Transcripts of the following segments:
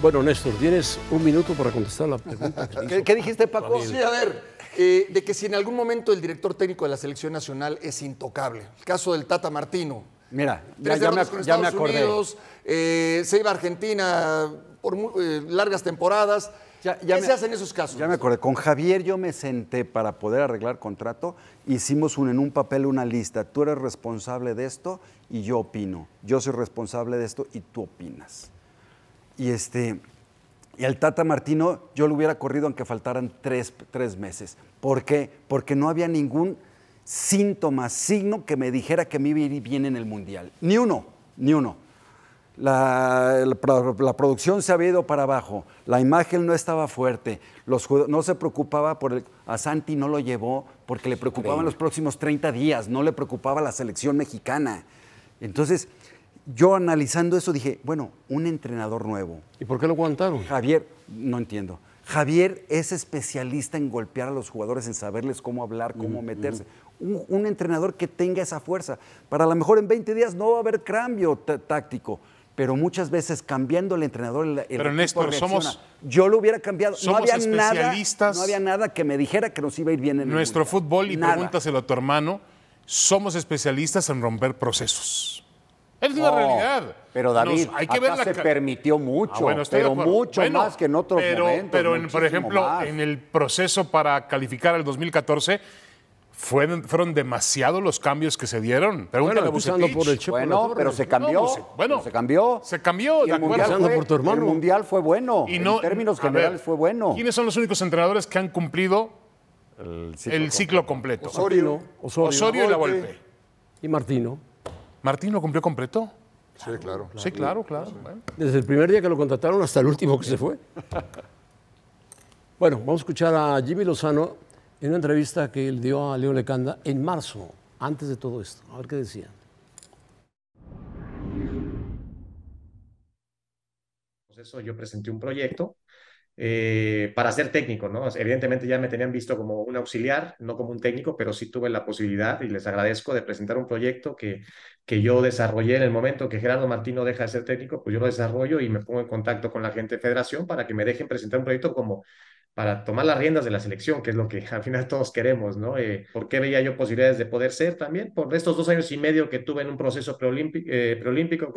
Bueno, Néstor, tienes un minuto para contestar la pregunta. ¿Qué, dijiste, Paco? Sí, a ver, eh, de que si en algún momento el director técnico de la selección nacional es intocable. El caso del Tata Martino. Mira, ya, ya, me, ya acordé. Unidos, eh, se iba a Argentina por eh, largas temporadas. ¿Qué se hace en esos casos? Ya me acordé. Con Javier yo me senté para poder arreglar contrato. Hicimos un, en un papel una lista. Tú eres responsable de esto y yo opino. Yo soy responsable de esto y tú opinas. Y este. Y al Tata Martino yo lo hubiera corrido aunque faltaran tres, meses. ¿Por qué? Porque no había ningún síntoma, signo que me dijera que me iba a ir bien en el Mundial. Ni uno, ni uno. La, producción se había ido para abajo, la imagen no estaba fuerte, los, no se preocupaba por el... A Santi no lo llevó porque le preocupaban los próximos 30 días, no le preocupaba la selección mexicana. Entonces, yo analizando eso dije, bueno, un entrenador nuevo. ¿Y por qué lo aguantaron? Javier, no entiendo. Javier es especialista en golpear a los jugadores, en saberles cómo hablar, cómo meterse. Un, entrenador que tenga esa fuerza. Para lo mejor en 20 días no va a haber cambio táctico, pero muchas veces cambiando el entrenador, el, pero Néstor, somos yo lo hubiera cambiado. no había especialistas. Nada, no había nada que me dijera que nos iba a ir bien en nuestro fútbol y pregúntaselo a tu hermano. Somos especialistas en romper procesos. Es una realidad. Pero David, hay que ver se permitió ah, mucho, pero mucho más que en otros pero, momentos. Pero, por ejemplo, en el proceso para calificar al 2014, fueron, demasiados los cambios que se dieron. pero bueno, bueno, pero se cambió. Pues, se cambió. Se cambió, y de mundial por tu hermano. El mundial fue bueno. Y en términos generales fue bueno. ¿Quiénes son los únicos entrenadores que han cumplido el ciclo, completo? Osorio. Osorio, Osorio y La Volpe. Y Martino. Martín lo cumplió completo. Sí, claro. Sí, claro, claro. Desde el primer día que lo contrataron hasta el último que se fue. Bueno, vamos a escuchar a Jimmy Lozano en una entrevista que él dio a Leo Lecanda en marzo, antes de todo esto. A ver qué decía. Eso yo presenté un proyecto eh, para ser técnico, ¿no? Evidentemente ya me tenían visto como un auxiliar, no como un técnico, pero sí tuve la posibilidad y les agradezco de presentar un proyecto que, que yo desarrollé en el momento que Gerardo Martino deja de ser técnico, pues yo lo desarrollo y me pongo en contacto con la gente de federación para que me dejen presentar un proyecto como para tomar las riendas de la selección, que es lo que al final todos queremos, ¿no? Eh, ¿Por qué veía yo posibilidades de poder ser también? Por estos dos años y medio que tuve en un proceso eh, preolímpico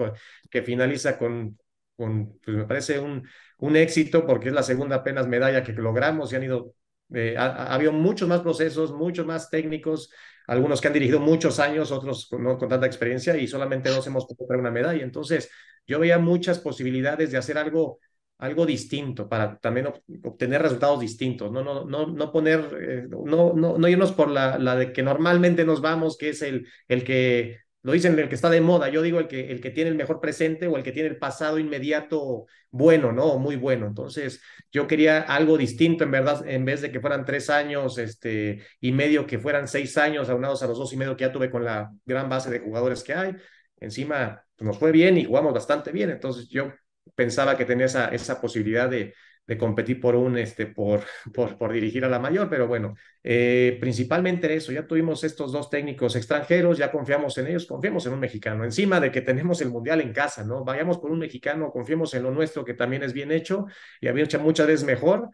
que finaliza con pues me parece un, un éxito porque es la segunda apenas medalla que logramos y han ido, eh, ha, habido muchos más procesos, muchos más técnicos, algunos que han dirigido muchos años, otros no con tanta experiencia y solamente dos hemos podido traer una medalla. Entonces, yo veía muchas posibilidades de hacer algo algo distinto para también obtener resultados distintos, no, no, no, no poner, eh, no, no, no irnos por la, la de que normalmente nos vamos, que es el, el que lo dicen el que está de moda, yo digo el que, el que tiene el mejor presente o el que tiene el pasado inmediato bueno, ¿no? muy bueno. Entonces, yo quería algo distinto, en verdad, en vez de que fueran tres años este, y medio, que fueran seis años aunados a los dos y medio que ya tuve con la gran base de jugadores que hay. Encima, pues, nos fue bien y jugamos bastante bien. Entonces, yo pensaba que tenía esa, esa posibilidad de, competí por un, este, por, por, por dirigir a la mayor, pero bueno, eh, principalmente eso, ya tuvimos estos dos técnicos extranjeros, ya confiamos en ellos, confiamos en un mexicano, encima de que tenemos el mundial en casa, ¿no? Vayamos por un mexicano, confiemos en lo nuestro, que también es bien hecho y había muchas veces mejor,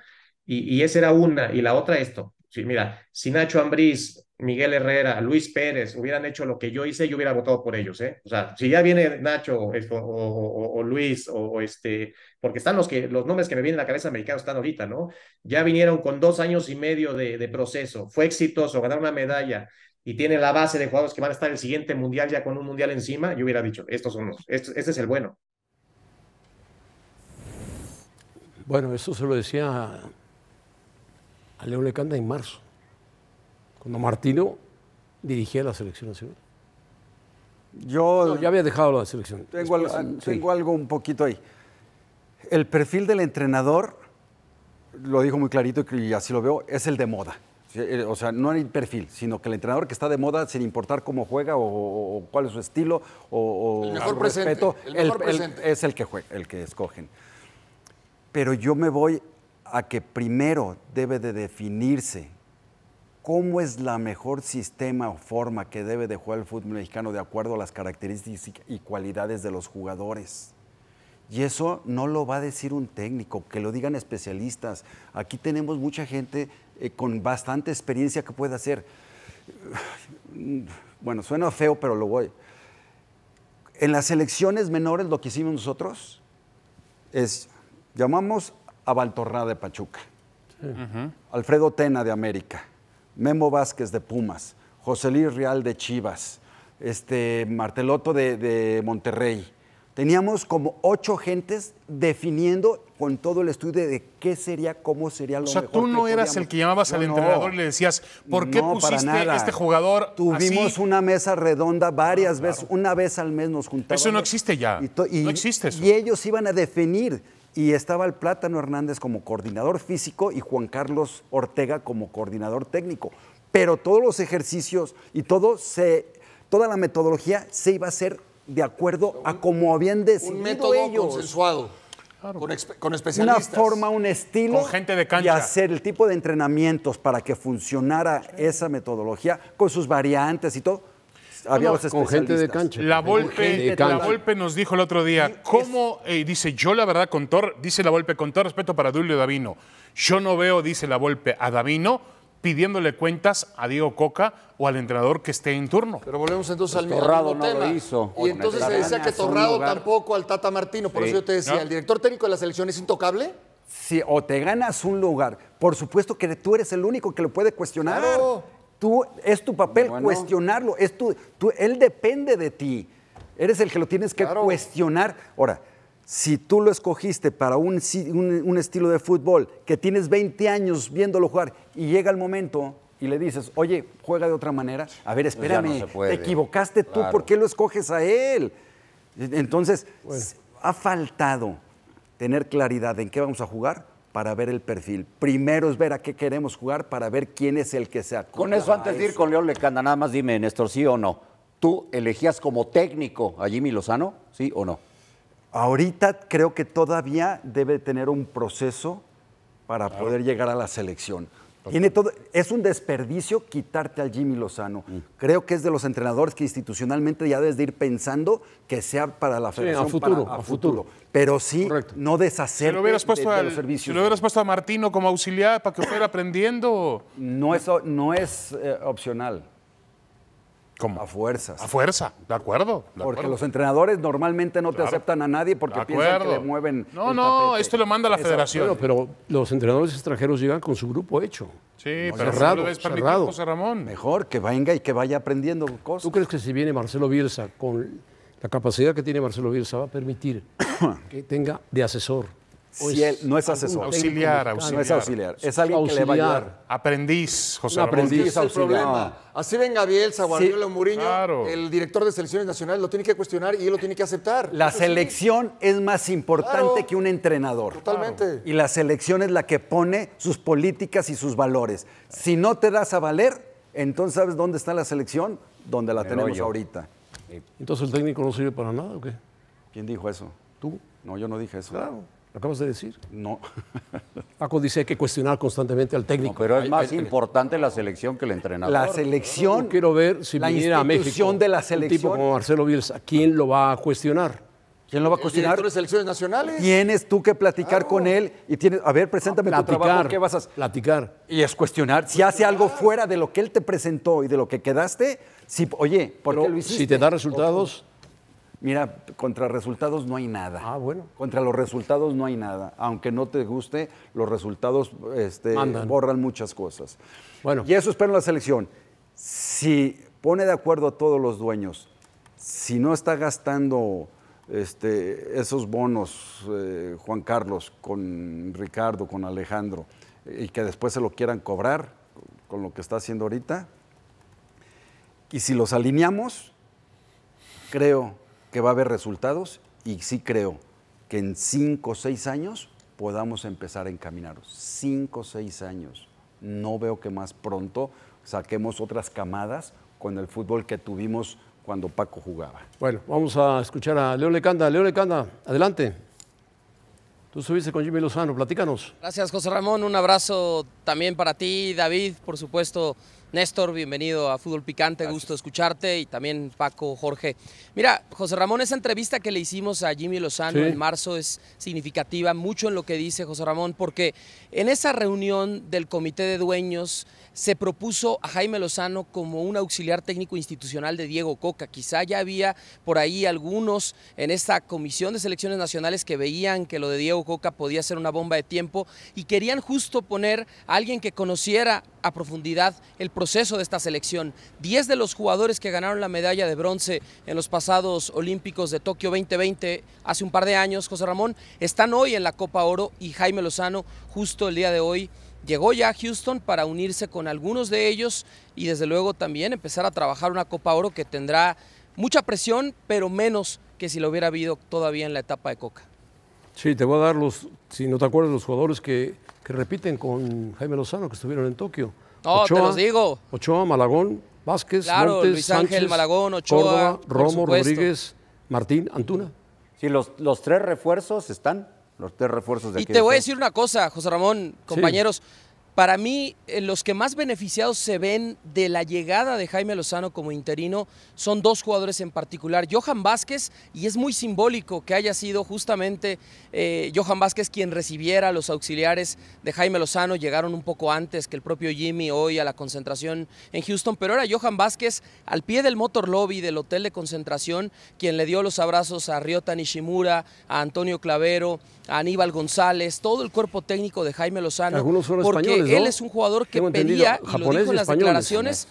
y, y esa era una, y la otra esto, mira, si Nacho Ambriz, Miguel Herrera, Luis Pérez hubieran hecho lo que yo hice, yo hubiera votado por ellos, ¿eh? O sea, si ya viene Nacho este, o, Luis o, este, porque están los que los nombres que me vienen a la cabeza americanos están ahorita, ¿no? Ya vinieron con dos años y medio de, proceso, fue exitoso, ganar una medalla y tiene la base de jugadores que van a estar el siguiente mundial ya con un mundial encima, yo hubiera dicho, estos son los, este, este es el bueno. Bueno, eso se lo decía a León le en marzo, cuando Martino dirigía la selección nacional. Yo ya había dejado la selección. Tengo, tengo, algo un poquito ahí. El perfil del entrenador, lo dijo muy clarito y así lo veo, es el de moda. Eh, o sea, no hay perfil, sino que el entrenador que está de moda, sin importar cómo juega o, cuál es su estilo o, el mejor respeto, el mejor es el que juega, el que escogen. Pero yo me voy a que primero debe de definirse cómo es la mejor sistema o forma que debe de jugar el fútbol mexicano de acuerdo a las características y cualidades de los jugadores. Y eso no lo va a decir un técnico, que lo digan especialistas. Aquí tenemos mucha gente eh, con bastante experiencia que puede hacer. Bueno, suena feo, pero lo voy. En las elecciones menores lo que hicimos nosotros es llamamos a de Pachuca, Alfredo Tena de América, Memo Vázquez de Pumas, José Luis Real de Chivas, este, Marteloto de, Monterrey. Teníamos como ocho gentes definiendo con todo el estudio de qué sería, cómo sería lo mejor. O sea, tú no eras el que llamabas al entrenador y le decías, ¿por qué pusiste este jugador? Tuvimos una mesa redonda varias ah, veces, una vez al mes nos juntábamos. Eso no existe ya. no existe eso. Y ellos iban a definir y estaba el Plátano Hernández como coordinador físico y Juan Carlos Ortega como coordinador técnico. Pero todos los ejercicios y todo se, toda la metodología se iba a hacer de acuerdo a como habían decidido Un método ellos. consensuado. Con, con, especialistas. Una forma, un estilo. Con gente de cancha. Y hacer el tipo de entrenamientos para que funcionara esa metodología con sus variantes y todo habíamos con gente de cancha. La Volpe, nos dijo el otro día, ¿cómo? Eh, dice, yo la verdad, con todo, dice la Volpe, con todo respeto para Dulio Davino, yo no veo, dice la Volpe, a Davino pidiéndole cuentas a Diego Coca o al entrenador que esté en turno. Pero volvemos entonces pues al mismo no tema. hizo. Y entonces se decía que Torrado tampoco al Tata Martino, por eso yo te decía, ¿el director técnico de la selección es intocable? Sí, o te ganas un lugar. Por supuesto que tú eres el único que lo puede cuestionar. Tú, es tu papel cuestionarlo. Es él depende de ti. Eres el que lo tienes que cuestionar. Ahora, si tú lo escogiste para un, estilo de fútbol que tienes 20 años viéndolo jugar y llega el momento y le dices, oye, juega de otra manera, a ver, espérame, te equivocaste tú, ¿por qué lo escoges a él? Entonces, ha faltado tener claridad en qué vamos a jugar para ver el perfil. Primero es ver a qué queremos jugar para ver quién es el que se Con eso, antes de ir con León Lecanda, nada más dime, Néstor, sí o no. ¿Tú elegías como técnico a Jimmy Lozano, sí o no? Ahorita creo que todavía debe tener un proceso para poder llegar a la selección. Tiene todo, es un desperdicio quitarte al Jimmy Lozano. Mm. Creo que es de los entrenadores que institucionalmente ya debes ir pensando que sea para la federación. a futuro. futuro. Pero sí, no deshacer si de, los Si lo hubieras puesto a Martino como auxiliar para que fuera aprendiendo. No eso no es eh, opcional. A fuerzas. A fuerza, de acuerdo. porque los entrenadores normalmente no te aceptan a nadie porque piensan que le mueven. No, no, esto lo manda la federación. Pero, los entrenadores extranjeros llegan con su grupo hecho. Sí, pero cerrado, cerrado. José Ramón. Mejor que venga y que vaya aprendiendo cosas. ¿Tú crees que si viene Marcelo Bielsa con la capacidad que tiene Marcelo Bielsa va a permitir que tenga de asesor si pues, él, no es asesor. Auxiliar, auxiliar. No es auxiliar. Es alguien que le va a ayudar. Aprendiz, José Aprendiz, es problema. Así ven Gabriel, Guardiola sí, el director de selecciones nacionales lo tiene que cuestionar y él lo tiene que aceptar. La selección es más importante que un entrenador. Totalmente. Y la selección es la que pone sus políticas y sus valores. Si no te das a valer, entonces ¿sabes dónde está la selección? Donde la tenemos ahorita. Entonces el técnico no sirve para nada, ¿o qué? ¿Quién dijo eso? Tú. No, yo no dije eso. Claro acabas de decir? No. Paco dice hay que cuestionar constantemente al técnico. pero es más importante la selección que el entrenador. La selección. Yo quiero ver si la a México de la selección. un tipo como Marcelo Bielsa, ¿quién lo va a cuestionar? ¿Quién lo va a cuestionar? de selecciones nacionales. Tienes tú que platicar con él y tienes, a ver, preséntame ¿qué vas a Platicar. Y es cuestionar. Si hace algo fuera de lo que él te presentó y de lo que quedaste, si, oye, ¿por qué lo hiciste? Si te da resultados. Mira, contra resultados no hay nada. Ah, bueno. Contra los resultados no hay nada. Aunque no te guste, los resultados este, borran muchas cosas. Bueno. Y eso para la selección. Si pone de acuerdo a todos los dueños, si no está gastando este, esos bonos, eh, Juan Carlos, con Ricardo, con Alejandro, y que después se lo quieran cobrar con lo que está haciendo ahorita, y si los alineamos, creo que va a haber resultados y sí creo que en cinco o seis años podamos empezar a encaminarnos. Cinco o seis años. No veo que más pronto saquemos otras camadas con el fútbol que tuvimos cuando Paco jugaba. Bueno, vamos a escuchar a León Lecanda. León Lecanda, adelante. Tú subiste con Jimmy Lozano, platícanos. Gracias, José Ramón. Un abrazo también para ti, David, por supuesto, Néstor, bienvenido a Fútbol Picante, gusto escucharte y también Paco, Jorge. Mira, José Ramón, esa entrevista que le hicimos a Jimmy Lozano en marzo es significativa, mucho en lo que dice José Ramón, porque en esa reunión del comité de dueños se propuso a Jaime Lozano como un auxiliar técnico institucional de Diego Coca. Quizá ya había por ahí algunos en esta comisión de selecciones nacionales que veían que lo de Diego Coca podía ser una bomba de tiempo y querían justo poner a alguien que conociera profundidad el proceso de esta selección. Diez de los jugadores que ganaron la medalla de bronce en los pasados Olímpicos de Tokio 2020, hace un par de años, José Ramón, están hoy en la Copa Oro y Jaime Lozano justo el día de hoy llegó ya a Houston para unirse con algunos de ellos y desde luego también empezar a trabajar una Copa Oro que tendrá mucha presión, pero menos que si lo hubiera habido todavía en la etapa de Coca. Sí, te voy a dar los, si no te acuerdas, los jugadores que, que repiten con Jaime Lozano, que estuvieron en Tokio. No, Ochoa, te los digo. Ochoa, Malagón, Vázquez, Luis Ángel, Malagón, Ochoa, Córdoba, Romo, Rodríguez, Martín, Antuna. Sí, los, los tres refuerzos están los tres refuerzos de Y te voy a decir una cosa, José Ramón, compañeros. Para mí, eh, los que más beneficiados se ven de la llegada de Jaime Lozano como interino son dos jugadores en particular, Johan Vázquez, y es muy simbólico que haya sido justamente eh, Johan Vázquez quien recibiera los auxiliares de Jaime Lozano, llegaron un poco antes que el propio Jimmy hoy a la concentración en Houston, pero era Johan Vázquez al pie del motor lobby del hotel de concentración quien le dio los abrazos a Ryota Nishimura, a Antonio Clavero, a Aníbal González, todo el cuerpo técnico de Jaime Lozano. Algunos son españoles. Él es un jugador que pedía, y lo dijo en las declaraciones.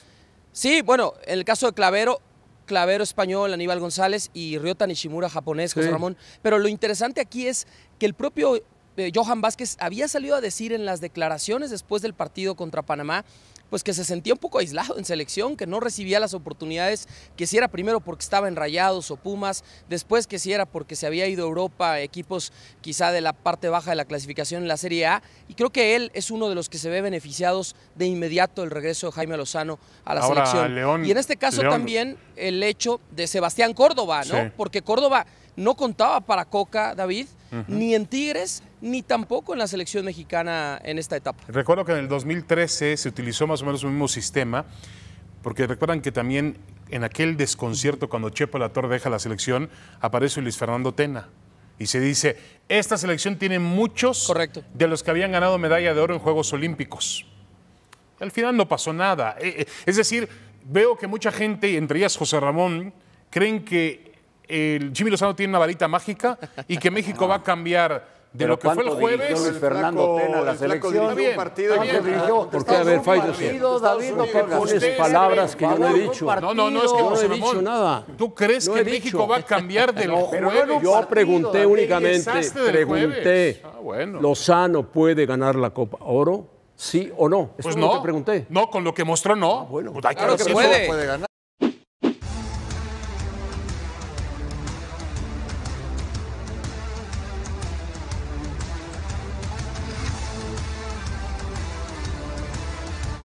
Sí, bueno, en el caso de Clavero, Clavero español, Aníbal González y Ryota Nishimura japonés, José Ramón. Pero lo interesante aquí es que el propio eh, Johan Vázquez había salido a decir en las declaraciones después del partido contra Panamá pues que se sentía un poco aislado en selección, que no recibía las oportunidades, que si era primero porque estaba en Rayados o Pumas, después que si era porque se había ido a Europa, equipos quizá de la parte baja de la clasificación en la Serie A, y creo que él es uno de los que se ve beneficiados de inmediato el regreso de Jaime Lozano a la selección. y en este caso también el hecho de Sebastián Córdoba, ¿no? Porque Córdoba no contaba para Coca, David, ni en Tigres, ni tampoco en la selección mexicana en esta etapa. Recuerdo que en el 2013 se utilizó más o menos el mismo sistema, porque recuerdan que también en aquel desconcierto cuando Chepo Lator deja la selección, aparece Luis Fernando Tena. Y se dice, esta selección tiene muchos de los que habían ganado medalla de oro en Juegos Olímpicos. Al final no pasó nada. Eh, eh, es decir, veo que mucha gente, entre ellas José Ramón, creen que el Jimmy Lozano tiene una varita mágica y que México va a cambiar de lo que fue el jueves. Luis Fernando Tena la selección. Bien, un partido bien, dirigió, ¿Por qué haber fallo. David, no palabras que yo no he dicho. No, no, no es que no, he dicho nada. ¿Tú crees que México va a cambiar del el jueves? Yo pregunté únicamente, pregunté, ah, bueno. ¿Lozano puede ganar la Copa Oro? ¿Sí o no? Pues Eso pues no, te pregunté. No, con lo que mostró no. Ah, bueno, pues claro que, que puede. puede ganar.